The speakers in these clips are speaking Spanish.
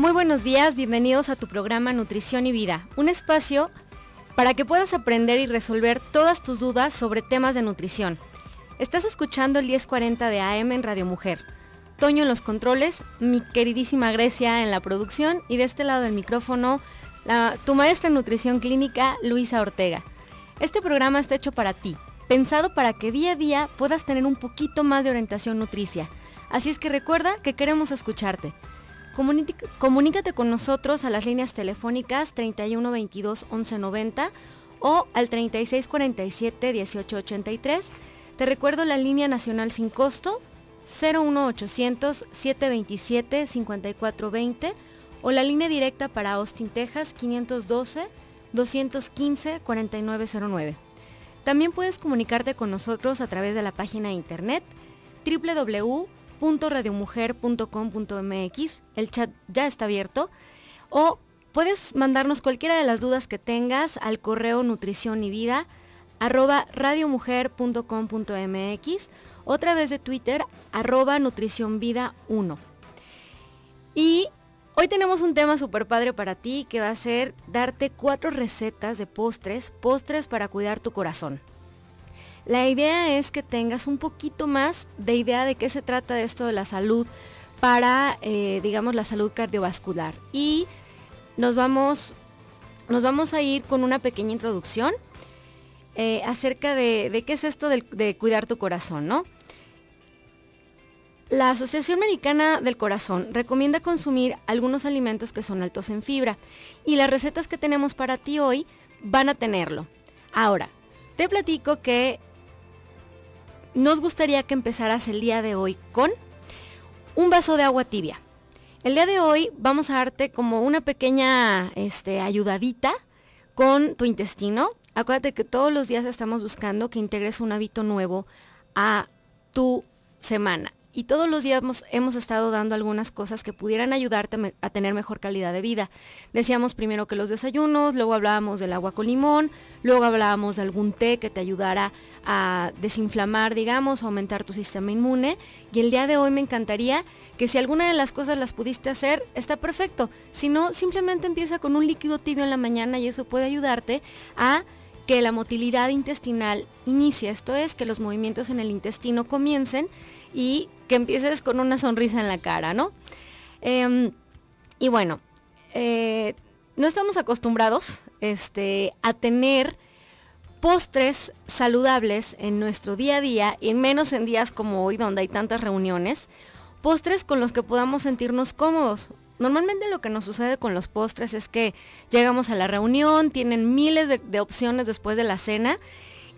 Muy buenos días, bienvenidos a tu programa Nutrición y Vida, un espacio para que puedas aprender y resolver todas tus dudas sobre temas de nutrición. Estás escuchando el 1040 de AM en Radio Mujer. Toño en los controles, mi queridísima Grecia en la producción y de este lado del micrófono, tu maestra en nutrición clínica, Luisa Ortega. Este programa está hecho para ti, pensado para que día a día puedas tener un poquito más de orientación nutricia. Así es que recuerda que queremos escucharte comunícate con nosotros a las líneas telefónicas 31 22 11 90 o al 36 47 18 83. Te recuerdo la línea nacional sin costo 01800 727 5420 o la línea directa para Austin, Texas 512 215 4909. También puedes comunicarte con nosotros a través de la página de internet www radiomujer.com.mx El chat ya está abierto. O puedes mandarnos cualquiera de las dudas que tengas al correo nutrición y vida arroba radiomujer.com.mx o a de Twitter arroba nutrición 1. Y hoy tenemos un tema super padre para ti que va a ser darte cuatro recetas de postres, postres para cuidar tu corazón. La idea es que tengas un poquito más de idea de qué se trata de esto de la salud para, eh, digamos, la salud cardiovascular. Y nos vamos, nos vamos a ir con una pequeña introducción eh, acerca de, qué es esto de, de cuidar tu corazón, ¿no? La Asociación Americana del Corazón recomienda consumir algunos alimentos que son altos en fibra y las recetas que tenemos para ti hoy van a tenerlo. Ahora, te platico que nos gustaría que empezaras el día de hoy con un vaso de agua tibia. El día de hoy vamos a darte como una pequeña este, ayudadita con tu intestino. Acuérdate que todos los días estamos buscando que integres un hábito nuevo a tu semana y todos los días hemos, estado dando algunas cosas que pudieran ayudarte a tener mejor calidad de vida. Decíamos primero que los desayunos, luego hablábamos del agua con limón, luego hablábamos de algún té que te ayudara a desinflamar, digamos, aumentar tu sistema inmune. Y el día de hoy me encantaría que si alguna de las cosas las pudiste hacer, está perfecto. Si no, simplemente empieza con un líquido tibio en la mañana y eso puede ayudarte a que la motilidad intestinal inicie. Esto es, que los movimientos en el intestino comiencen y que empieces con una sonrisa en la cara, ¿no? Em, y bueno, eh, no estamos acostumbrados este, a tener postres saludables en nuestro día a día y menos en días como hoy donde hay tantas reuniones, postres con los que podamos sentirnos cómodos. Normalmente lo que nos sucede con los postres es que llegamos a la reunión, tienen miles de opciones después de la cena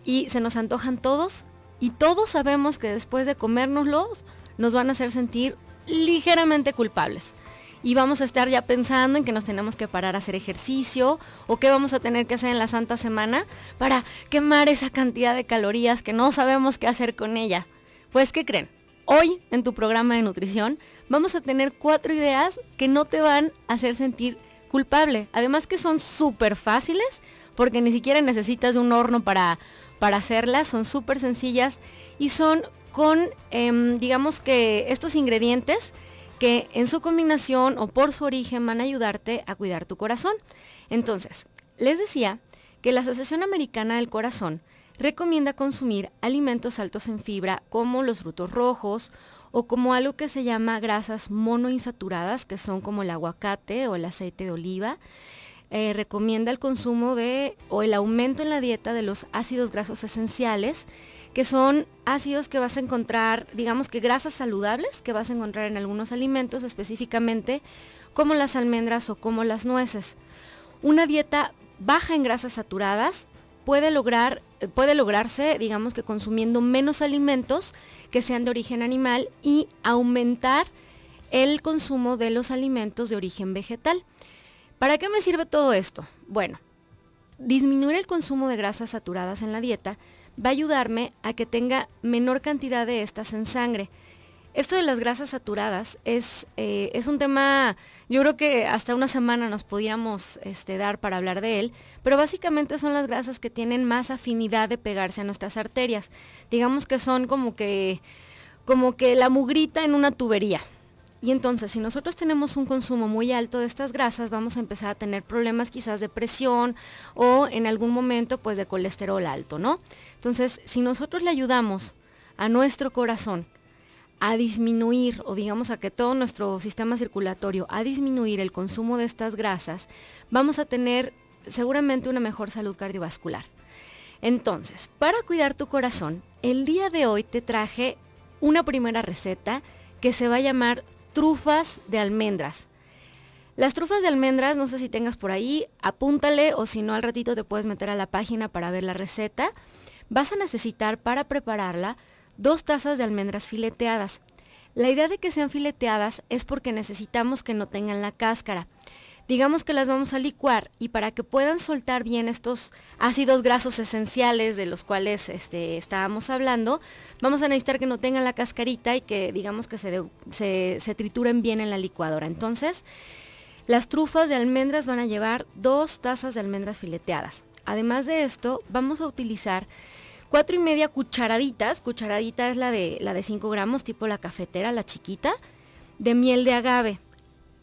y se nos antojan todos y todos sabemos que después de comérnoslos nos van a hacer sentir ligeramente culpables. Y vamos a estar ya pensando en que nos tenemos que parar a hacer ejercicio o qué vamos a tener que hacer en la Santa Semana para quemar esa cantidad de calorías que no sabemos qué hacer con ella. Pues, ¿qué creen? Hoy en tu programa de nutrición vamos a tener cuatro ideas que no te van a hacer sentir culpable. Además que son súper fáciles porque ni siquiera necesitas de un horno para para hacerlas, son súper sencillas y son con, em, digamos que estos ingredientes que en su combinación o por su origen van a ayudarte a cuidar tu corazón. Entonces, les decía que la Asociación Americana del Corazón recomienda consumir alimentos altos en fibra como los frutos rojos o como algo que se llama grasas monoinsaturadas, que son como el aguacate o el aceite de oliva, eh, recomienda el consumo de o el aumento en la dieta de los ácidos grasos esenciales, que son ácidos que vas a encontrar, digamos que grasas saludables que vas a encontrar en algunos alimentos, específicamente como las almendras o como las nueces. Una dieta baja en grasas saturadas puede lograr eh, puede lograrse, digamos que consumiendo menos alimentos que sean de origen animal y aumentar el consumo de los alimentos de origen vegetal. ¿Para qué me sirve todo esto? Bueno, disminuir el consumo de grasas saturadas en la dieta va a ayudarme a que tenga menor cantidad de estas en sangre. Esto de las grasas saturadas es, eh, un tema, yo creo que hasta una semana nos pudiéramos este, dar para hablar de él, pero básicamente son las grasas que tienen más afinidad de pegarse a nuestras arterias. Digamos que son como que, como que la mugrita en una tubería, y entonces, si nosotros tenemos un consumo muy alto de estas grasas, vamos a empezar a tener problemas quizás de presión o en algún momento pues de colesterol alto, ¿no? Entonces, si nosotros le ayudamos a nuestro corazón a disminuir, o digamos a que todo nuestro sistema circulatorio, a disminuir el consumo de estas grasas, vamos a tener seguramente una mejor salud cardiovascular. Entonces, para cuidar tu corazón, el día de hoy te traje una primera receta que se va a llamar trufas de almendras. Las trufas de almendras, no sé si tengas por ahí, apúntale o si no al ratito te puedes meter a la página para ver la receta. Vas a necesitar para prepararla dos tazas de almendras fileteadas. La idea de que sean fileteadas es porque necesitamos que no tengan la cáscara digamos que las vamos a licuar y para que puedan soltar bien estos ácidos grasos esenciales de los cuales este, estábamos hablando, vamos a necesitar que no tengan la cascarita y que digamos que se, se, trituren bien en la licuadora. Entonces, las trufas de almendras van a llevar dos tazas de almendras fileteadas. Además de esto, vamos a utilizar cuatro y media cucharaditas, cucharadita es la de, la de 5 gramos, tipo la cafetera, la chiquita, de miel de agave.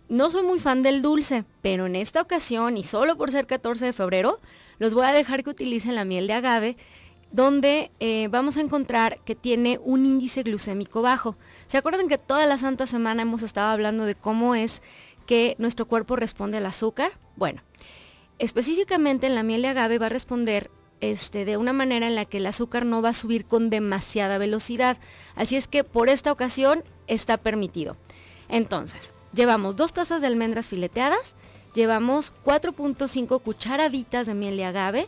No soy muy fan del dulce, pero en esta ocasión y solo por ser 14 de febrero, los voy a dejar que utilicen la miel de agave, donde eh, vamos a encontrar que tiene un índice glucémico bajo. ¿Se acuerdan que toda la Santa Semana hemos estado hablando de cómo es que nuestro cuerpo responde al azúcar? Bueno, específicamente en la miel de agave va a responder este, de una manera en la que el azúcar no va a subir con demasiada velocidad. Así es que por esta ocasión está permitido. Entonces, Llevamos dos tazas de almendras fileteadas, llevamos 4.5 cucharaditas de miel de agave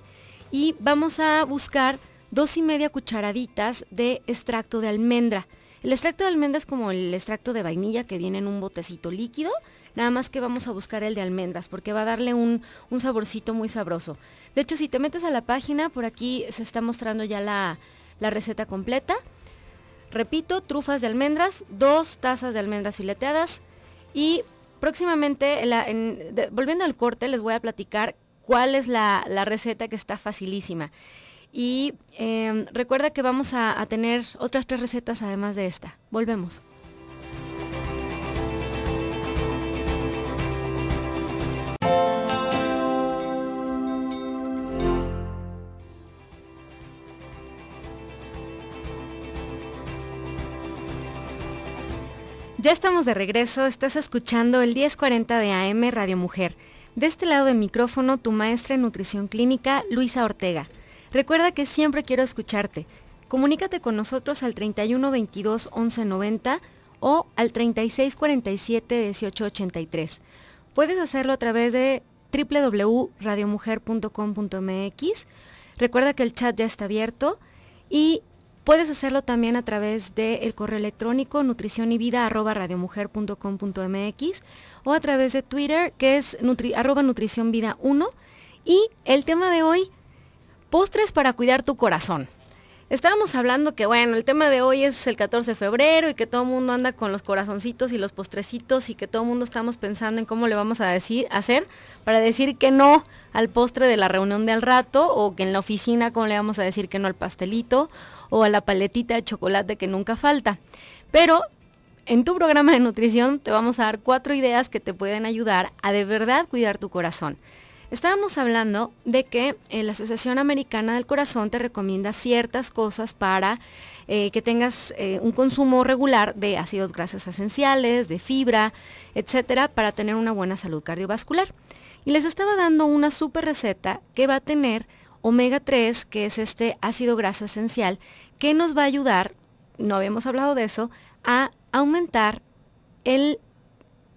y vamos a buscar dos y media cucharaditas de extracto de almendra. El extracto de almendra es como el extracto de vainilla que viene en un botecito líquido, nada más que vamos a buscar el de almendras porque va a darle un, saborcito muy sabroso. De hecho, si te metes a la página, por aquí se está mostrando ya la, la receta completa. Repito, trufas de almendras, dos tazas de almendras fileteadas, y próximamente, volviendo al corte, les voy a platicar cuál es la, receta que está facilísima. Y em, recuerda que vamos a tener otras tres recetas además de esta. Volvemos. Ya estamos de regreso, estás escuchando el 1040 de AM Radio Mujer. De este lado del micrófono, tu maestra en nutrición clínica, Luisa Ortega. Recuerda que siempre quiero escucharte. Comunícate con nosotros al 31 1190 o al 3647-1883. Puedes hacerlo a través de www.radiomujer.com.mx. Recuerda que el chat ya está abierto y Puedes hacerlo también a través del correo electrónico nutrición y vida arroba o a través de Twitter que es arroba nutrición vida 1. Y el tema de hoy, postres para cuidar tu corazón. Estábamos hablando que, bueno, el tema de hoy es el 14 de febrero y que todo el mundo anda con los corazoncitos y los postrecitos y que todo el mundo estamos pensando en cómo le vamos a decir, hacer para decir que no al postre de la reunión de al rato o que en la oficina cómo le vamos a decir que no al pastelito o a la paletita de chocolate que nunca falta. Pero en tu programa de nutrición te vamos a dar cuatro ideas que te pueden ayudar a de verdad cuidar tu corazón. Estábamos hablando de que eh, la Asociación Americana del Corazón te recomienda ciertas cosas para eh, que tengas eh, un consumo regular de ácidos grasos esenciales, de fibra, etcétera, para tener una buena salud cardiovascular. Y les estaba dando una super receta que va a tener omega 3, que es este ácido graso esencial, que nos va a ayudar, no habíamos hablado de eso, a aumentar el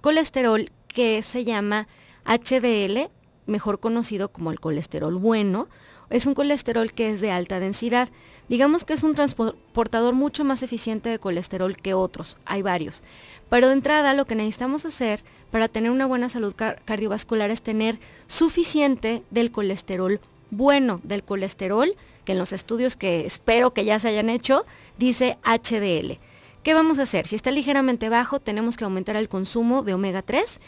colesterol que se llama HDL mejor conocido como el colesterol bueno, es un colesterol que es de alta densidad. Digamos que es un transportador mucho más eficiente de colesterol que otros, hay varios. Pero de entrada lo que necesitamos hacer para tener una buena salud cardiovascular es tener suficiente del colesterol bueno, del colesterol que en los estudios que espero que ya se hayan hecho, dice HDL. ¿Qué vamos a hacer? Si está ligeramente bajo, tenemos que aumentar el consumo de omega 3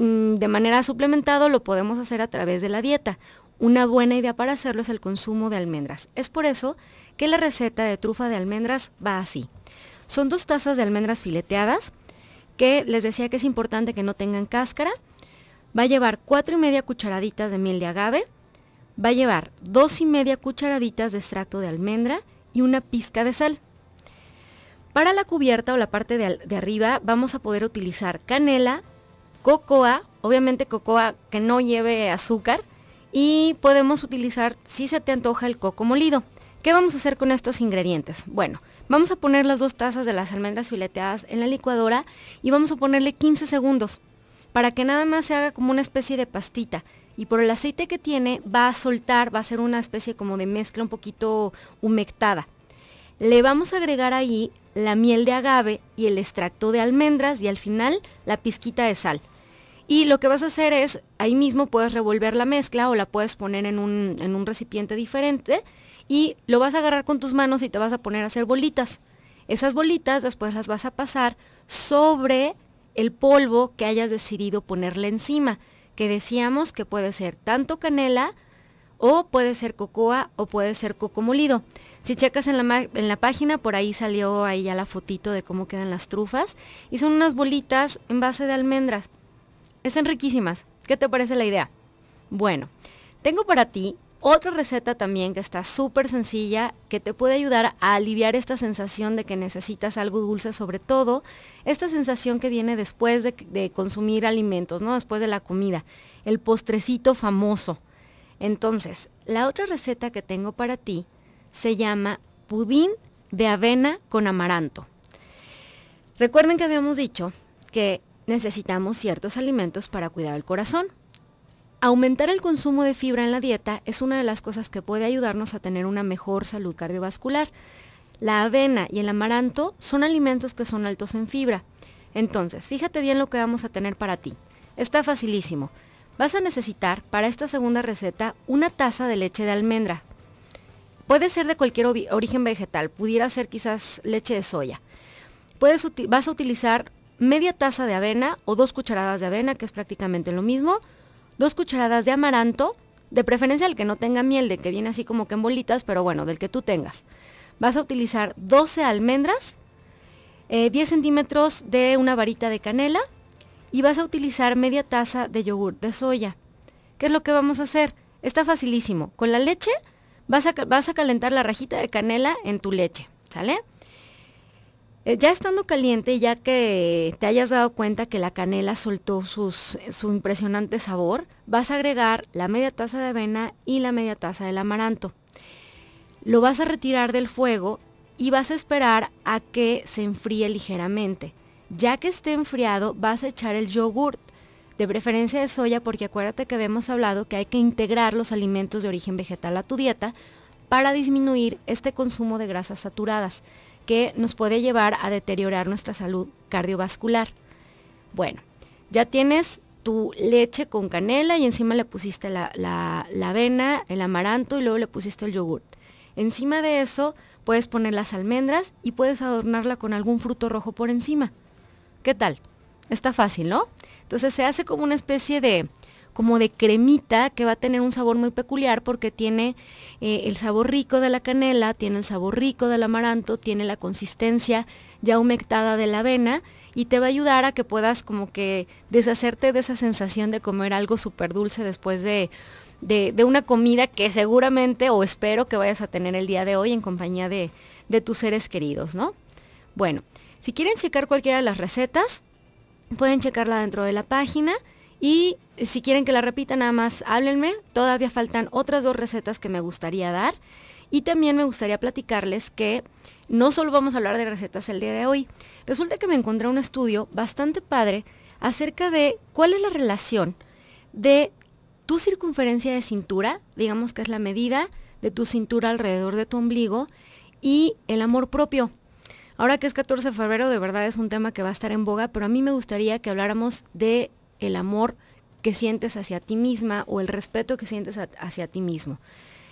Mm, de manera suplementada lo podemos hacer a través de la dieta. Una buena idea para hacerlo es el consumo de almendras. Es por eso que la receta de trufa de almendras va así. Son dos tazas de almendras fileteadas, que les decía que es importante que no tengan cáscara. Va a llevar cuatro y media cucharaditas de miel de agave. Va a llevar dos y media cucharaditas de extracto de almendra y una pizca de sal. Para la cubierta o la parte de, de arriba vamos a poder utilizar canela, cocoa, obviamente cocoa que no lleve azúcar y podemos utilizar si se te antoja el coco molido. ¿Qué vamos a hacer con estos ingredientes? Bueno, vamos a poner las dos tazas de las almendras fileteadas en la licuadora y vamos a ponerle 15 segundos para que nada más se haga como una especie de pastita y por el aceite que tiene va a soltar, va a ser una especie como de mezcla un poquito humectada. Le vamos a agregar ahí la miel de agave y el extracto de almendras y al final la pizquita de sal. Y lo que vas a hacer es, ahí mismo puedes revolver la mezcla o la puedes poner en un, en un recipiente diferente y lo vas a agarrar con tus manos y te vas a poner a hacer bolitas. Esas bolitas después las vas a pasar sobre el polvo que hayas decidido ponerle encima, que decíamos que puede ser tanto canela, o puede ser cocoa o puede ser coco molido. Si checas en la, página, por ahí salió ahí ya la fotito de cómo quedan las trufas y son unas bolitas en base de almendras. Están riquísimas. ¿Qué te parece la idea? Bueno, tengo para ti otra receta también que está súper sencilla, que te puede ayudar a aliviar esta sensación de que necesitas algo dulce, sobre todo esta sensación que viene después de, de consumir alimentos, ¿no? Después de la comida. El postrecito famoso. Entonces, la otra receta que tengo para ti se llama pudín de avena con amaranto. Recuerden que habíamos dicho que necesitamos ciertos alimentos para cuidar el corazón. Aumentar el consumo de fibra en la dieta es una de las cosas que puede ayudarnos a tener una mejor salud cardiovascular. La avena y el amaranto son alimentos que son altos en fibra. Entonces, fíjate bien lo que vamos a tener para ti. Está facilísimo. Vas a necesitar para esta segunda receta una taza de leche de almendra. Puede ser de cualquier origen vegetal, pudiera ser quizás leche de soya. Puedes, vas a utilizar media taza de avena o dos cucharadas de avena, que es prácticamente lo mismo, dos cucharadas de amaranto, de preferencia el que no tenga miel, de que viene así como que en bolitas, pero bueno, del que tú tengas. Vas a utilizar 12 almendras, 10 eh, centímetros de una varita de canela, y vas a utilizar media taza de yogur de soya. ¿Qué es lo que vamos a hacer? Está facilísimo. Con la leche vas a, vas a calentar la rajita de canela en tu leche, ¿sale? Eh, ya estando caliente, ya que te hayas dado cuenta que la canela soltó su impresionante sabor, vas a agregar la media taza de avena y la media taza del amaranto. Lo vas a retirar del fuego y vas a esperar a que se enfríe ligeramente. Ya que esté enfriado, vas a echar el yogurt, de preferencia de soya, porque acuérdate que habíamos hablado que hay que integrar los alimentos de origen vegetal a tu dieta para disminuir este consumo de grasas saturadas, que nos puede llevar a deteriorar nuestra salud cardiovascular. Bueno, ya tienes tu leche con canela y encima le pusiste la, avena, el amaranto y luego le pusiste el yogurt. Encima de eso puedes poner las almendras y puedes adornarla con algún fruto rojo por encima. ¿Qué tal? Está fácil, ¿no? Entonces se hace como una especie de, como de cremita que va a tener un sabor muy peculiar porque tiene eh, el sabor rico de la canela, tiene el sabor rico del amaranto, tiene la consistencia ya humectada de la avena y te va a ayudar a que puedas como que deshacerte de esa sensación de comer algo súper dulce después de, de, una comida que seguramente o espero que vayas a tener el día de hoy en compañía de, de tus seres queridos, ¿no? Bueno, si quieren checar cualquiera de las recetas, pueden checarla dentro de la página. Y si quieren que la repita, nada más háblenme. Todavía faltan otras dos recetas que me gustaría dar. Y también me gustaría platicarles que no solo vamos a hablar de recetas el día de hoy. Resulta que me encontré un estudio bastante padre acerca de cuál es la relación de tu circunferencia de cintura, digamos que es la medida de tu cintura alrededor de tu ombligo, y el amor propio. Ahora que es 14 de febrero, de verdad es un tema que va a estar en boga, pero a mí me gustaría que habláramos de el amor que sientes hacia ti misma o el respeto que sientes hacia ti mismo.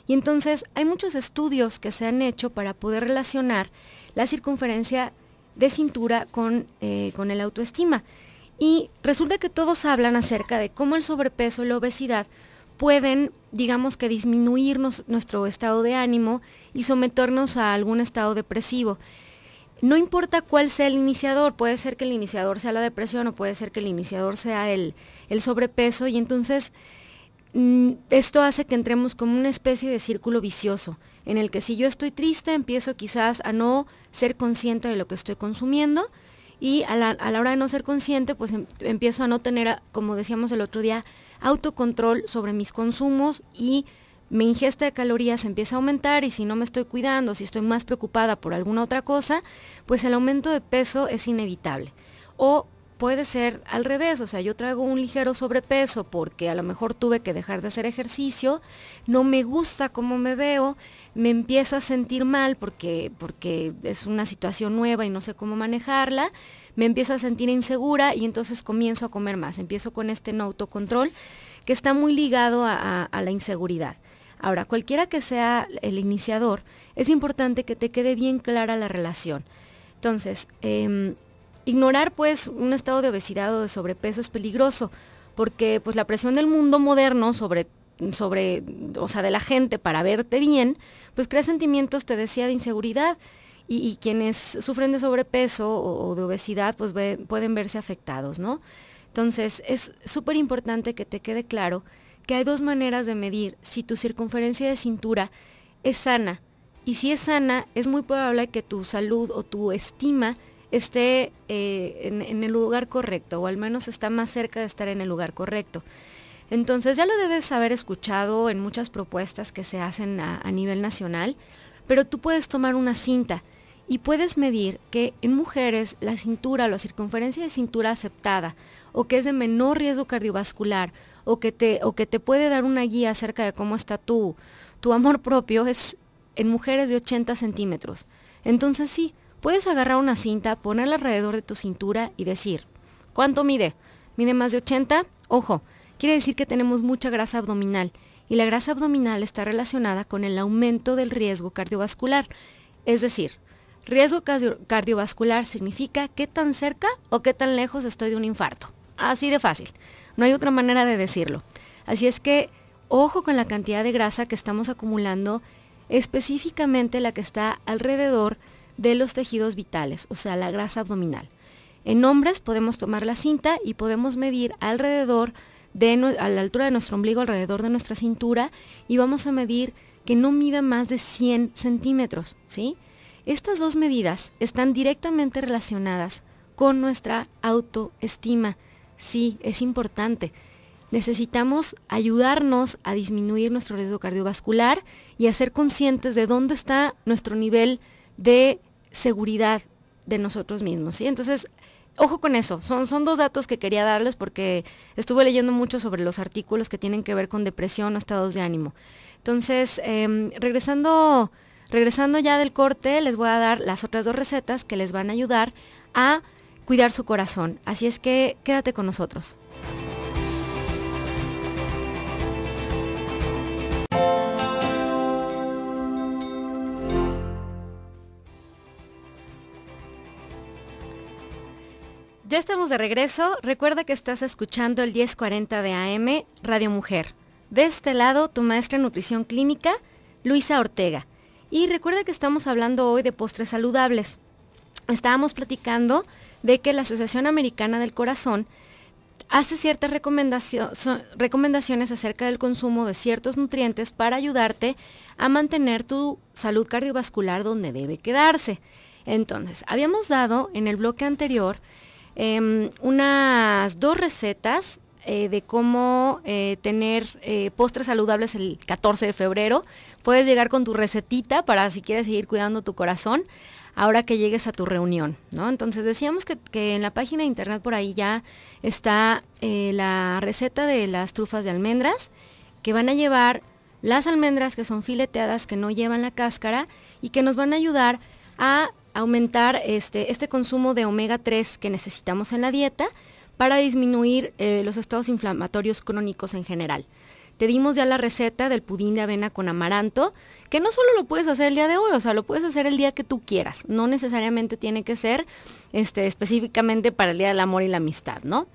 Y entonces hay muchos estudios que se han hecho para poder relacionar la circunferencia de cintura con, eh, con el autoestima. Y resulta que todos hablan acerca de cómo el sobrepeso y la obesidad pueden, digamos que disminuirnos nuestro estado de ánimo y someternos a algún estado depresivo no importa cuál sea el iniciador, puede ser que el iniciador sea la depresión o puede ser que el iniciador sea el, sobrepeso y entonces mm, esto hace que entremos como una especie de círculo vicioso, en el que si yo estoy triste empiezo quizás a no ser consciente de lo que estoy consumiendo y a la, hora de no ser consciente pues em, empiezo a no tener, como decíamos el otro día, autocontrol sobre mis consumos y mi ingesta de calorías empieza a aumentar y si no me estoy cuidando, si estoy más preocupada por alguna otra cosa, pues el aumento de peso es inevitable. O puede ser al revés, o sea, yo traigo un ligero sobrepeso porque a lo mejor tuve que dejar de hacer ejercicio, no me gusta cómo me veo, me empiezo a sentir mal porque, porque es una situación nueva y no sé cómo manejarla, me empiezo a sentir insegura y entonces comienzo a comer más, empiezo con este no autocontrol que está muy ligado a la inseguridad. Ahora, cualquiera que sea el iniciador, es importante que te quede bien clara la relación. Entonces, em, ignorar pues un estado de obesidad o de sobrepeso es peligroso, porque pues la presión del mundo moderno sobre sobre, o sea, de la gente para verte bien, pues crea sentimientos, te decía, de inseguridad. Y, quienes sufren de sobrepeso o, de obesidad, pues pueden verse afectados, ¿no? Entonces, es súper importante que te quede claro que hay dos maneras de medir si tu circunferencia de cintura es sana. Y si es sana, es muy probable que tu salud o tu estima esté eh, en, el lugar correcto, o al menos está más cerca de estar en el lugar correcto. Entonces ya lo debes haber escuchado en muchas propuestas que se hacen a, nivel nacional, pero tú puedes tomar una cinta y puedes medir que en mujeres la cintura, o la circunferencia de cintura aceptada o que es de menor riesgo cardiovascular o que te, o que te puede dar una guía acerca de cómo está tu, tu amor propio es en mujeres de 80 centímetros. Entonces sí, puedes agarrar una cinta, ponerla alrededor de tu cintura y decir, ¿cuánto mide? ¿Mide más de 80? Ojo, quiere decir que tenemos mucha grasa abdominal y la grasa abdominal está relacionada con el aumento del riesgo cardiovascular. Es decir, riesgo cardiovascular significa qué tan cerca o qué tan lejos estoy de un infarto. Así de fácil. No hay otra manera de decirlo. Así es que ojo con la cantidad de grasa que estamos acumulando, específicamente la que está alrededor de los tejidos vitales, o sea, la grasa abdominal. En hombres podemos tomar la cinta y podemos medir alrededor de a la altura de nuestro ombligo, alrededor de nuestra cintura, y vamos a medir que no mida más de 100 centímetros, ¿sí? Estas dos medidas están directamente relacionadas con nuestra autoestima Sí, es importante. Necesitamos ayudarnos a disminuir nuestro riesgo cardiovascular y a ser conscientes de dónde está nuestro nivel de seguridad de nosotros mismos. Entonces, ojo con eso, son, son dos datos que quería darles porque estuve leyendo mucho sobre los artículos que tienen que ver con depresión o estados de ánimo. Entonces, em, regresando, regresando ya del corte, les voy a dar las otras dos recetas que les van a ayudar a cuidar su corazón. Así es que quédate con nosotros. Ya estamos de regreso. Recuerda que estás escuchando el 1040 de AM Radio Mujer. De este lado, tu maestra en nutrición clínica, Luisa Ortega. Y recuerda que estamos hablando hoy de postres saludables. Estábamos platicando de que la Asociación Americana del Corazón hace ciertas recomendaciones acerca del consumo de ciertos nutrientes para ayudarte a mantener tu salud cardiovascular donde debe quedarse. Entonces, habíamos dado en el bloque anterior em, unas dos recetas eh, de cómo eh, tener eh, postres saludables el 14 de febrero. Puedes llegar con tu recetita para si quieres seguir cuidando tu corazón ahora que llegues a tu reunión, ¿no? Entonces decíamos que, en la página de internet por ahí ya está eh, la receta de las trufas de almendras, que van a llevar las almendras que son fileteadas, que no llevan la cáscara y que nos van a ayudar a aumentar este, este consumo de omega 3 que necesitamos en la dieta para disminuir eh, los estados inflamatorios crónicos en general. Te dimos ya la receta del pudín de avena con amaranto, que no solo lo puedes hacer el día de hoy, o sea, lo puedes hacer el día que tú quieras. No necesariamente tiene que ser este, específicamente para el Día del Amor y la Amistad, ¿no?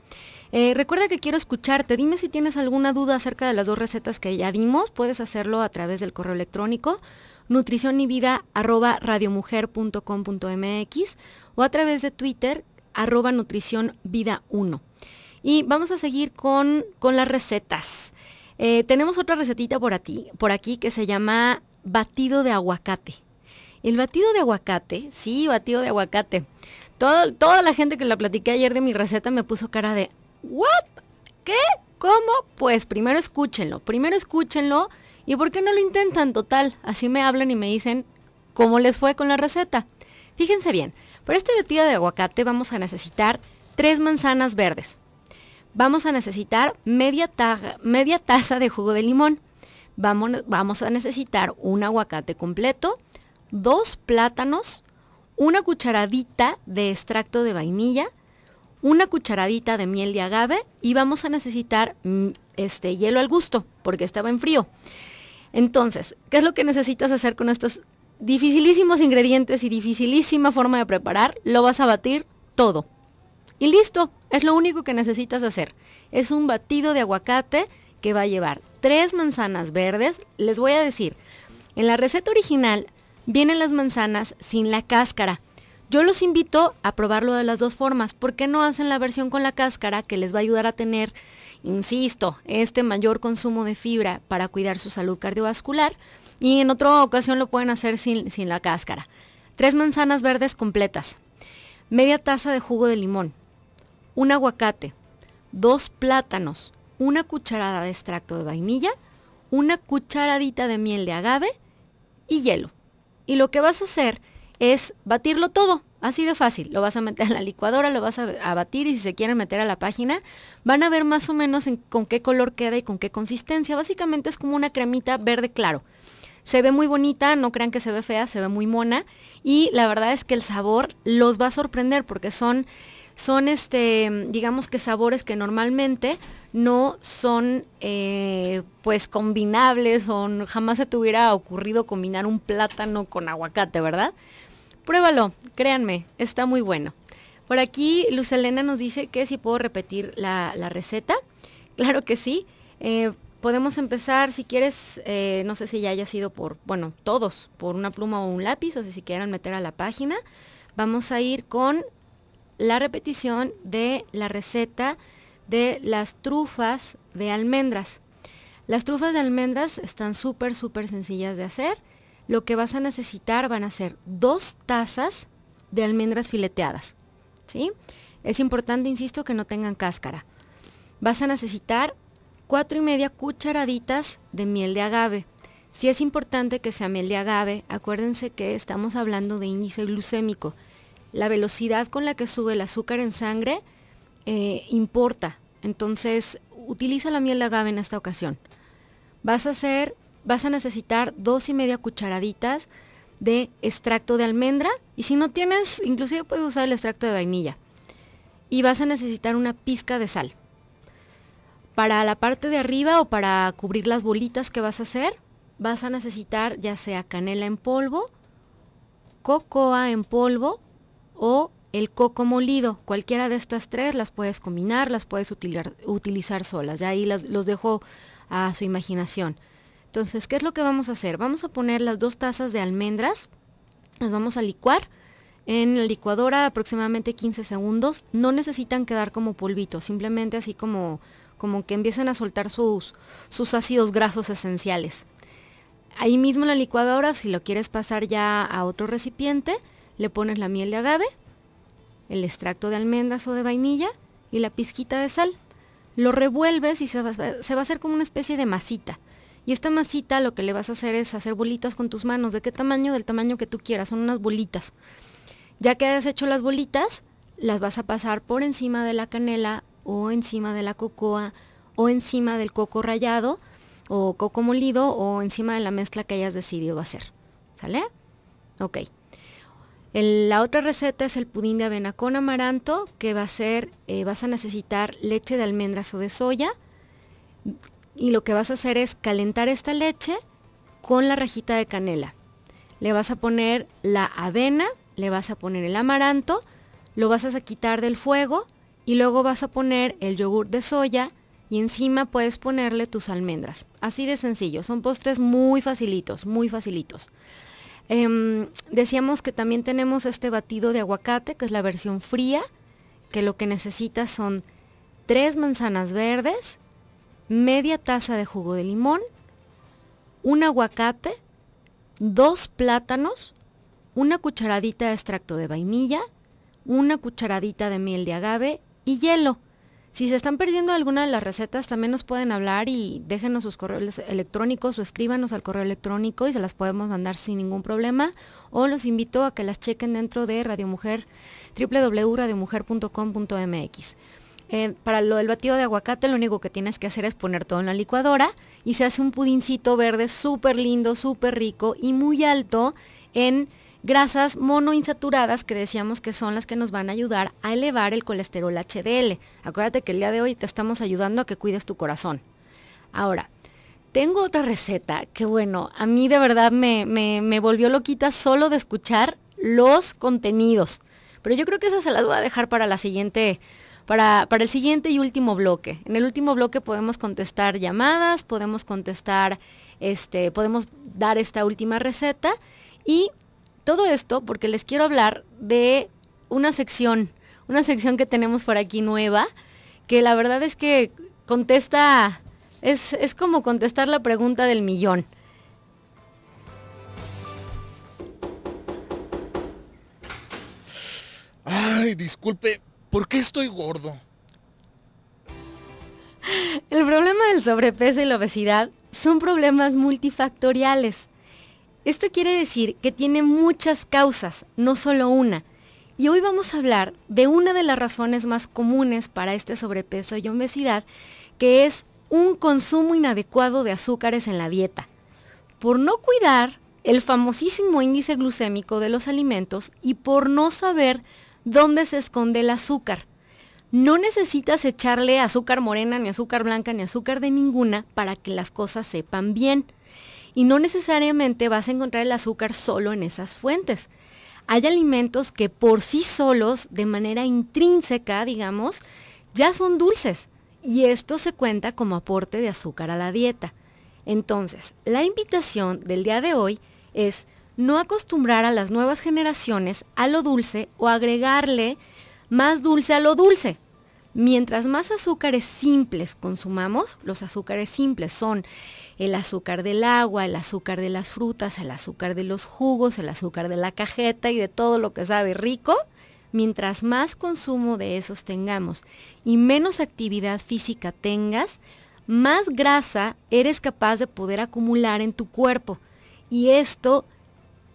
Eh, recuerda que quiero escucharte. Dime si tienes alguna duda acerca de las dos recetas que ya dimos. Puedes hacerlo a través del correo electrónico nutrición o a través de Twitter arroba nutrición vida 1. Y vamos a seguir con, con las recetas. Eh, tenemos otra recetita por aquí, por aquí que se llama batido de aguacate. El batido de aguacate, sí, batido de aguacate. Todo, toda la gente que la platiqué ayer de mi receta me puso cara de, ¿what? ¿Qué? ¿Cómo? Pues primero escúchenlo, primero escúchenlo y ¿por qué no lo intentan? Total, así me hablan y me dicen cómo les fue con la receta. Fíjense bien, para este batido de aguacate vamos a necesitar tres manzanas verdes vamos a necesitar media, taza de jugo de limón. Vamos, vamos a necesitar un aguacate completo, dos plátanos, una cucharadita de extracto de vainilla, una cucharadita de miel de agave y vamos a necesitar mm, este hielo al gusto porque estaba en frío. Entonces, ¿qué es lo que necesitas hacer con estos dificilísimos ingredientes y dificilísima forma de preparar? Lo vas a batir todo. Y listo, es lo único que necesitas hacer. Es un batido de aguacate que va a llevar tres manzanas verdes. Les voy a decir, en la receta original vienen las manzanas sin la cáscara. Yo los invito a probarlo de las dos formas. ¿Por qué no hacen la versión con la cáscara que les va a ayudar a tener, insisto, este mayor consumo de fibra para cuidar su salud cardiovascular? Y en otra ocasión lo pueden hacer sin, sin la cáscara. Tres manzanas verdes completas. Media taza de jugo de limón un aguacate, dos plátanos, una cucharada de extracto de vainilla, una cucharadita de miel de agave y hielo. Y lo que vas a hacer es batirlo todo, así de fácil. Lo vas a meter a la licuadora, lo vas a, batir y si se quieren meter a la página, van a ver más o menos con qué color queda y con qué consistencia. Básicamente es como una cremita verde claro. Se ve muy bonita, no crean que se ve fea, se ve muy mona y la verdad es que el sabor los va a sorprender porque son son este, digamos que sabores que normalmente no son eh, pues combinables o jamás se te hubiera ocurrido combinar un plátano con aguacate, ¿verdad? Pruébalo, créanme, está muy bueno. Por aquí Luz Elena nos dice que si puedo repetir la, receta. Claro que sí. Eh, podemos empezar, si quieres, eh, no sé si ya haya sido por, bueno, todos, por una pluma o un lápiz, o si, si quieran meter a la página. Vamos a ir con la repetición de la receta de las trufas de almendras. Las trufas de almendras están súper, súper sencillas de hacer. Lo que vas a necesitar van a ser dos tazas de almendras fileteadas. ¿sí? Es importante, insisto, que no tengan cáscara. Vas a necesitar cuatro y media cucharaditas de miel de agave. Si es importante que sea miel de agave, acuérdense que estamos hablando de índice glucémico la velocidad con la que sube el azúcar en sangre eh, importa. Entonces, utiliza la miel de agave en esta ocasión. Vas a hacer, vas a necesitar dos y media cucharaditas de extracto de almendra y si no tienes, inclusive puedes usar el extracto de vainilla. Y vas a necesitar una pizca de sal. Para la parte de arriba o para cubrir las bolitas que vas a hacer, vas a necesitar ya sea canela en polvo, cocoa en polvo o el coco molido. Cualquiera de estas tres las puedes combinar, las puedes utilizar solas. Ya ahí las, los dejo a su imaginación. Entonces, ¿qué es lo que vamos a hacer? Vamos a poner las dos tazas de almendras, las vamos a licuar en la licuadora aproximadamente 15 segundos. No necesitan quedar como polvito, simplemente así como, como que empiecen a soltar sus, sus ácidos grasos esenciales. Ahí mismo en la licuadora, si lo quieres pasar ya a otro recipiente, le pones la miel de agave, el extracto de almendras o de vainilla y la pizquita de sal. Lo revuelves y se va, a hacer como una especie de masita. Y esta masita lo que le vas a hacer es hacer bolitas con tus manos. ¿De qué tamaño? Del tamaño que tú quieras. Son unas bolitas. Ya que hayas hecho las bolitas, las vas a pasar por encima de la canela o encima de la cocoa o encima del coco rallado o coco molido o encima de la mezcla que hayas decidido hacer. ¿Sale? Ok la otra receta es el pudín de avena con amaranto, que va a ser, eh, vas a necesitar leche de almendras o de soya. Y lo que vas a hacer es calentar esta leche con la rajita de canela. Le vas a poner la avena, le vas a poner el amaranto, lo vas a quitar del fuego y luego vas a poner el yogur de soya y encima puedes ponerle tus almendras. Así de sencillo, son postres muy facilitos, muy facilitos. Em, decíamos que también tenemos este batido de aguacate, que es la versión fría, que lo que necesita son tres manzanas verdes, media taza de jugo de limón, un aguacate, dos plátanos, una cucharadita de extracto de vainilla, una cucharadita de miel de agave y hielo. Si se están perdiendo alguna de las recetas, también nos pueden hablar y déjenos sus correos electrónicos o escríbanos al correo electrónico y se las podemos mandar sin ningún problema. O los invito a que las chequen dentro de Radio Mujer, www.radiomujer.com.mx. Eh, para lo del batido de aguacate, lo único que tienes que hacer es poner todo en la licuadora y se hace un pudincito verde súper lindo, súper rico y muy alto en grasas monoinsaturadas que decíamos que son las que nos van a ayudar a elevar el colesterol HDL. Acuérdate que el día de hoy te estamos ayudando a que cuides tu corazón. Ahora, tengo otra receta que bueno, a mí de verdad me, me, me volvió loquita solo de escuchar los contenidos. Pero yo creo que esa se la voy a dejar para la siguiente, para, para, el siguiente y último bloque. En el último bloque podemos contestar llamadas, podemos contestar, este, podemos dar esta última receta y todo esto porque les quiero hablar de una sección, una sección que tenemos por aquí nueva, que la verdad es que contesta, es, como contestar la pregunta del millón. Ay, disculpe, ¿por qué estoy gordo? El problema del sobrepeso y la obesidad son problemas multifactoriales esto quiere decir que tiene muchas causas, no solo una. Y hoy vamos a hablar de una de las razones más comunes para este sobrepeso y obesidad, que es un consumo inadecuado de azúcares en la dieta. Por no cuidar el famosísimo índice glucémico de los alimentos y por no saber dónde se esconde el azúcar. No necesitas echarle azúcar morena, ni azúcar blanca, ni azúcar de ninguna para que las cosas sepan bien y no necesariamente vas a encontrar el azúcar solo en esas fuentes. Hay alimentos que por sí solos, de manera intrínseca, digamos, ya son dulces y esto se cuenta como aporte de azúcar a la dieta. Entonces, la invitación del día de hoy es no acostumbrar a las nuevas generaciones a lo dulce o agregarle más dulce a lo dulce. Mientras más azúcares simples consumamos, los azúcares simples son el azúcar del agua, el azúcar de las frutas, el azúcar de los jugos, el azúcar de la cajeta y de todo lo que sabe rico, mientras más consumo de esos tengamos y menos actividad física tengas, más grasa eres capaz de poder acumular en tu cuerpo. Y esto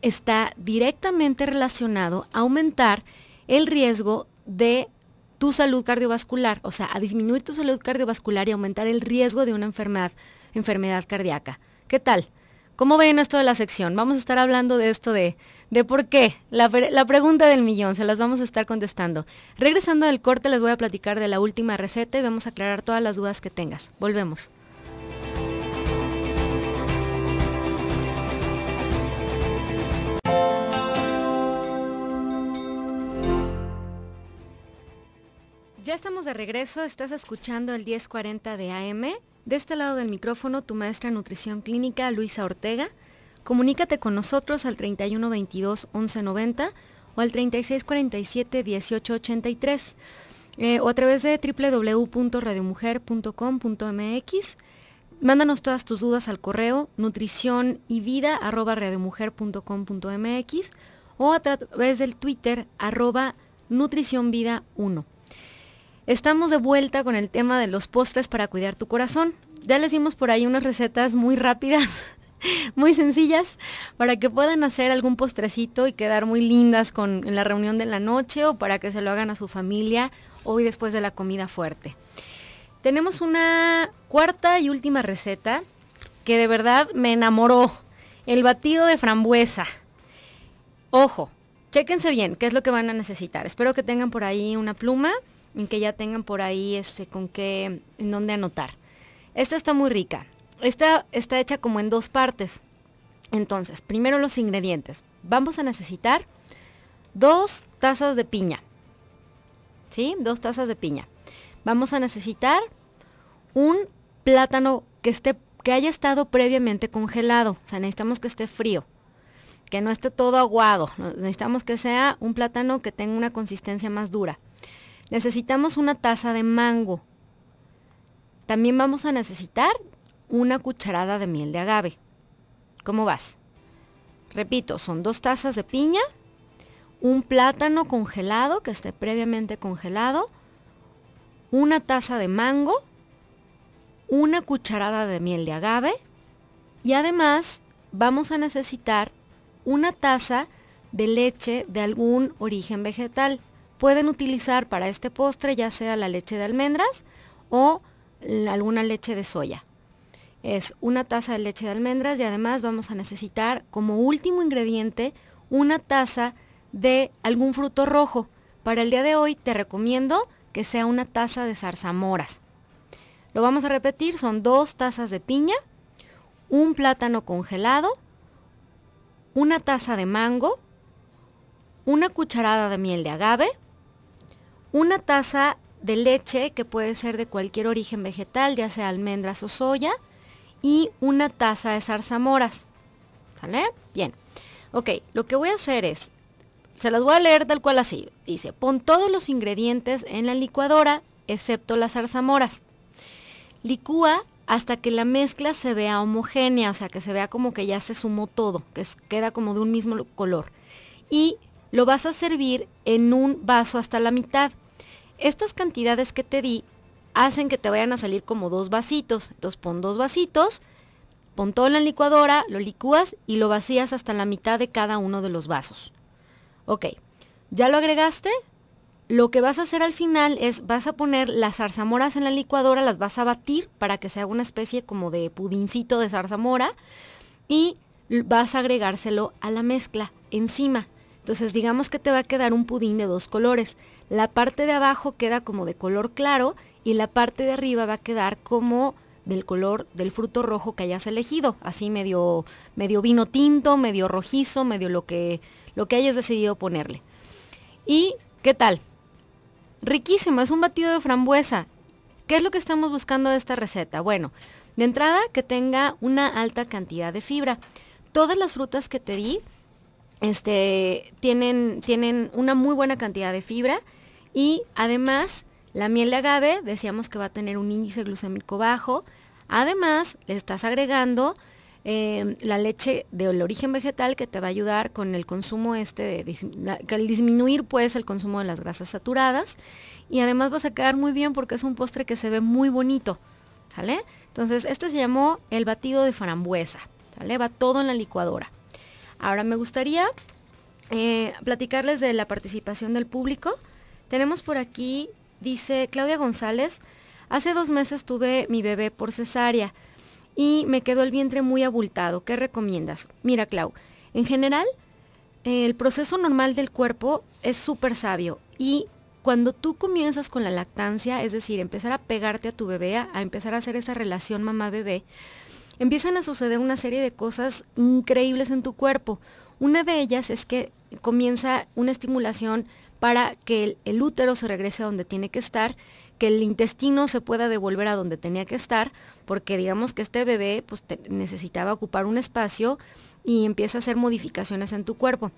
está directamente relacionado a aumentar el riesgo de tu salud cardiovascular, o sea, a disminuir tu salud cardiovascular y aumentar el riesgo de una enfermedad, enfermedad cardíaca. ¿Qué tal? ¿Cómo ven esto de la sección? Vamos a estar hablando de esto de, de por qué, la, la, pregunta del millón, se las vamos a estar contestando. Regresando del corte les voy a platicar de la última receta y vamos a aclarar todas las dudas que tengas. Volvemos. Ya estamos de regreso, estás escuchando el 1040 de AM. De este lado del micrófono, tu maestra en nutrición clínica, Luisa Ortega. Comunícate con nosotros al 3122-1190 o al 3647-1883 eh, o a través de www.radiomujer.com.mx. Mándanos todas tus dudas al correo nutrición y vida o a través del Twitter arroba nutrición vida 1. Estamos de vuelta con el tema de los postres para cuidar tu corazón. Ya les dimos por ahí unas recetas muy rápidas, muy sencillas, para que puedan hacer algún postrecito y quedar muy lindas con, en la reunión de la noche o para que se lo hagan a su familia hoy después de la comida fuerte. Tenemos una cuarta y última receta que de verdad me enamoró, el batido de frambuesa. Ojo, chéquense bien qué es lo que van a necesitar. Espero que tengan por ahí una pluma que ya tengan por ahí este, con qué, en dónde anotar. Esta está muy rica. Esta está hecha como en dos partes. Entonces, primero los ingredientes. Vamos a necesitar dos tazas de piña. ¿Sí? Dos tazas de piña. Vamos a necesitar un plátano que esté que haya estado previamente congelado. O sea, necesitamos que esté frío, que no esté todo aguado. Necesitamos que sea un plátano que tenga una consistencia más dura. Necesitamos una taza de mango. También vamos a necesitar una cucharada de miel de agave. ¿Cómo vas? Repito, son dos tazas de piña, un plátano congelado que esté previamente congelado, una taza de mango, una cucharada de miel de agave y además vamos a necesitar una taza de leche de algún origen vegetal pueden utilizar para este postre ya sea la leche de almendras o alguna leche de soya. Es una taza de leche de almendras y además vamos a necesitar como último ingrediente una taza de algún fruto rojo. Para el día de hoy te recomiendo que sea una taza de zarzamoras. Lo vamos a repetir, son dos tazas de piña, un plátano congelado, una taza de mango, una cucharada de miel de agave, una taza de leche que puede ser de cualquier origen vegetal, ya sea almendras o soya, y una taza de zarzamoras. ¿Sale? Bien. Ok, lo que voy a hacer es, se las voy a leer tal cual así. Dice, pon todos los ingredientes en la licuadora, excepto las zarzamoras. Licúa hasta que la mezcla se vea homogénea, o sea, que se vea como que ya se sumó todo, que queda como de un mismo color. Y lo vas a servir en un vaso hasta la mitad. Estas cantidades que te di hacen que te vayan a salir como dos vasitos. Entonces pon dos vasitos, pon todo en la licuadora, lo licúas y lo vacías hasta la mitad de cada uno de los vasos. Ok, ¿ya lo agregaste? Lo que vas a hacer al final es, vas a poner las zarzamoras en la licuadora, las vas a batir para que se haga una especie como de pudincito de zarzamora y vas a agregárselo a la mezcla encima. Entonces digamos que te va a quedar un pudín de dos colores la parte de abajo queda como de color claro y la parte de arriba va a quedar como del color del fruto rojo que hayas elegido, así medio, vino tinto, medio rojizo, medio lo que, lo que hayas decidido ponerle. ¿Y qué tal? Riquísimo, es un batido de frambuesa. ¿Qué es lo que estamos buscando de esta receta? Bueno, de entrada que tenga una alta cantidad de fibra. Todas las frutas que te di este, tienen, tienen una muy buena cantidad de fibra y además, la miel de agave, decíamos que va a tener un índice glucémico bajo. Además, le estás agregando em, la leche de origen vegetal que te va a ayudar con el consumo este, de, al disminuir pues el consumo de las grasas saturadas y además vas a quedar muy bien porque es un postre que se ve muy bonito, ¿sale? Entonces este se llamó el batido de farambuesa, ¿sale? Va todo en la licuadora. Ahora me gustaría eh, platicarles de la participación del público. Tenemos por aquí, dice Claudia González, hace dos meses tuve mi bebé por cesárea y me quedó el vientre muy abultado. ¿Qué recomiendas? Mira, Clau, en general, el proceso normal del cuerpo es súper sabio y cuando tú comienzas con la lactancia, es decir, empezar a pegarte a tu bebé, a, empezar a hacer esa relación mamá-bebé, empiezan a suceder una serie de cosas increíbles en tu cuerpo. Una de ellas es que comienza una estimulación para que el, útero se regrese a donde tiene que estar, que el intestino se pueda devolver a donde tenía que estar, porque digamos que este bebé pues, necesitaba ocupar un espacio y empieza a hacer modificaciones en tu cuerpo.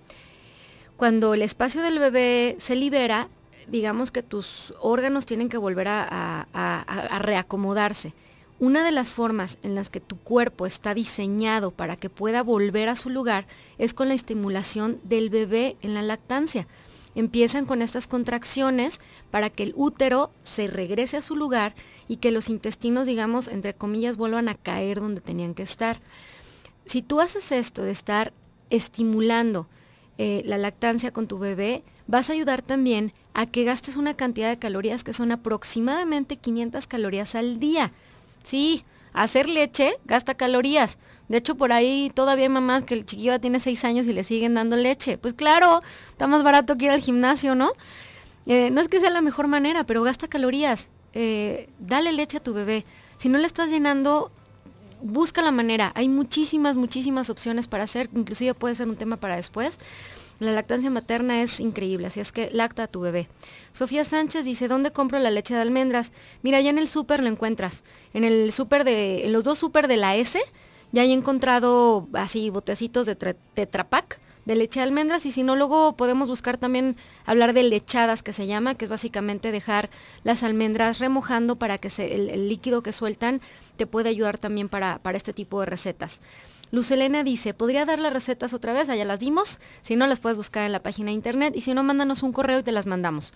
Cuando el espacio del bebé se libera, digamos que tus órganos tienen que volver a reacomodarse. Una de las formas en las que tu cuerpo está diseñado para que pueda volver a su lugar es con la estimulación del bebé en la lactancia empiezan con estas contracciones para que el útero se regrese a su lugar y que los intestinos, digamos, entre comillas, vuelvan a caer donde tenían que estar. Si tú haces esto de estar estimulando eh, la lactancia con tu bebé, vas a ayudar también a que gastes una cantidad de calorías que son aproximadamente 500 calorías al día. Sí, hacer leche gasta calorías. De hecho, por ahí todavía hay mamás que el chiquillo tiene seis años y le siguen dando leche. Pues claro, está más barato que ir al gimnasio, ¿no? Eh, no es que sea la mejor manera, pero gasta calorías. Eh, dale leche a tu bebé. Si no le estás llenando, busca la manera. Hay muchísimas, muchísimas opciones para hacer. Inclusive puede ser un tema para después. La lactancia materna es increíble, así es que lacta a tu bebé. Sofía Sánchez dice, ¿dónde compro la leche de almendras? Mira, ya en el súper lo encuentras. En el súper de, en los dos súper de la S, ya he encontrado así botecitos de tetrapac de leche de almendras y si no luego podemos buscar también hablar de lechadas que se llama, que es básicamente dejar las almendras remojando para que el, líquido que sueltan te puede ayudar también para, para este tipo de recetas. Luz Elena dice, ¿podría dar las recetas otra vez? Allá las dimos. Si no, las puedes buscar en la página de internet. Y si no, mándanos un correo y te las mandamos.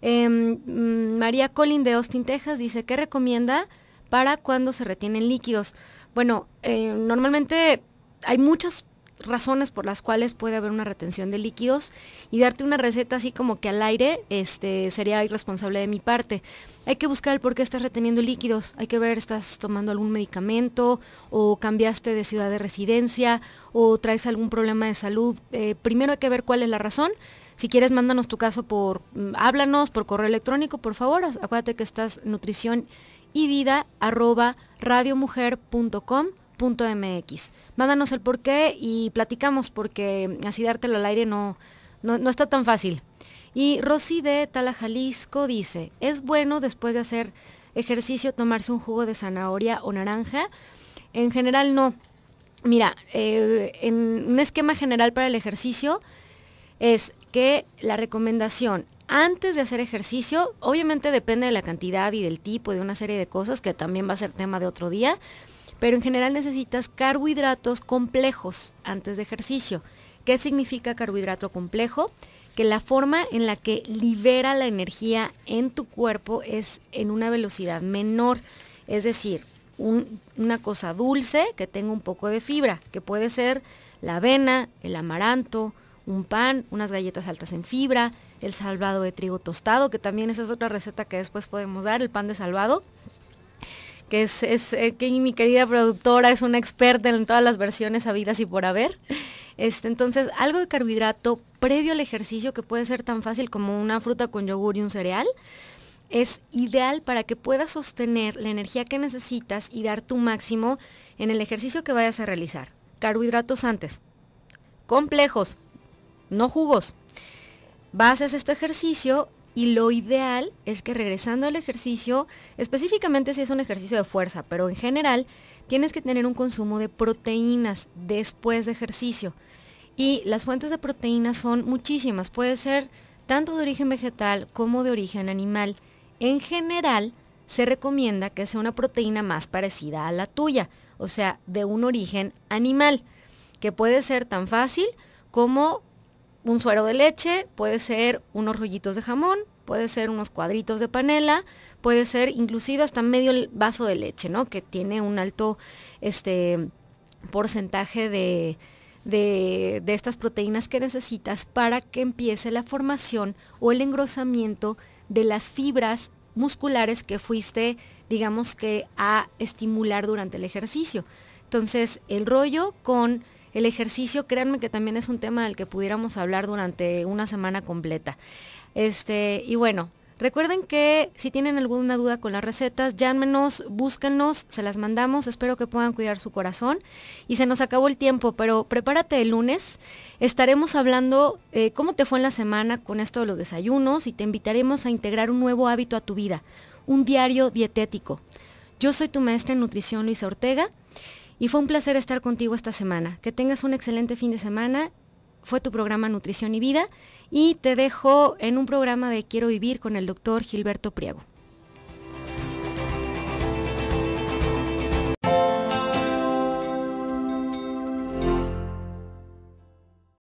Em, mm, María Colin de Austin, Texas, dice, ¿qué recomienda para cuando se retienen líquidos? Bueno, eh, normalmente hay muchas razones por las cuales puede haber una retención de líquidos y darte una receta así como que al aire este, sería irresponsable de mi parte. Hay que buscar el por qué estás reteniendo líquidos, hay que ver, estás tomando algún medicamento o cambiaste de ciudad de residencia o traes algún problema de salud. Eh, primero hay que ver cuál es la razón. Si quieres, mándanos tu caso por, mm, háblanos por correo electrónico, por favor. Acuérdate que estás nutrición y vida arroba radiomujer.com.mx mándanos el por qué y platicamos porque así dártelo al aire no, no, está tan fácil. Y Rosy de Tala, Jalisco dice, es bueno después de hacer ejercicio tomarse un jugo de zanahoria o naranja. En general no. Mira, eh, en un esquema general para el ejercicio es que la recomendación antes de hacer ejercicio, obviamente depende de la cantidad y del tipo y de una serie de cosas que también va a ser tema de otro día, pero en general necesitas carbohidratos complejos antes de ejercicio. ¿Qué significa carbohidrato complejo? Que la forma en la que libera la energía en tu cuerpo es en una velocidad menor. Es decir, una cosa dulce que tenga un poco de fibra, que puede ser la avena, el amaranto, un pan, unas galletas altas en fibra, el salvado de trigo tostado, que también esa es otra receta que después podemos dar, el pan de salvado que es, eh, que mi querida productora es una experta en todas las versiones habidas y por haber. Este, entonces, algo de carbohidrato previo al ejercicio que puede ser tan fácil como una fruta con yogur y un cereal es ideal para que puedas sostener la energía que necesitas y dar tu máximo en el ejercicio que vayas a realizar. Carbohidratos antes, complejos, no jugos. Vas a hacer este ejercicio y lo ideal es que regresando al ejercicio, específicamente si es un ejercicio de fuerza, pero en general, tienes que tener un consumo de proteínas después de ejercicio. Y las fuentes de proteínas son muchísimas, puede ser tanto de origen vegetal como de origen animal. En general, se recomienda que sea una proteína más parecida a la tuya, o sea, de un origen animal, que puede ser tan fácil como un suero de leche, puede ser unos rollitos de jamón, puede ser unos cuadritos de panela, puede ser inclusive hasta medio vaso de leche, ¿no? Que tiene un alto este, porcentaje de, de, de, estas proteínas que necesitas para que empiece la formación o el engrosamiento de las fibras musculares que fuiste, digamos que, a estimular durante el ejercicio. Entonces, el rollo con el ejercicio, créanme que también es un tema del que pudiéramos hablar durante una semana completa. Este, y bueno, Recuerden que si tienen alguna duda con las recetas, llámenos, búsquenos, se las mandamos. Espero que puedan cuidar su corazón. Y se nos acabó el tiempo, pero prepárate el lunes. Estaremos hablando eh, cómo te fue en la semana con esto de los desayunos y te invitaremos a integrar un nuevo hábito a tu vida, un diario dietético. Yo soy tu maestra en nutrición, Luisa Ortega. Y fue un placer estar contigo esta semana. Que tengas un excelente fin de semana. Fue tu programa Nutrición y Vida y te dejo en un programa de Quiero Vivir con el doctor Gilberto Priego.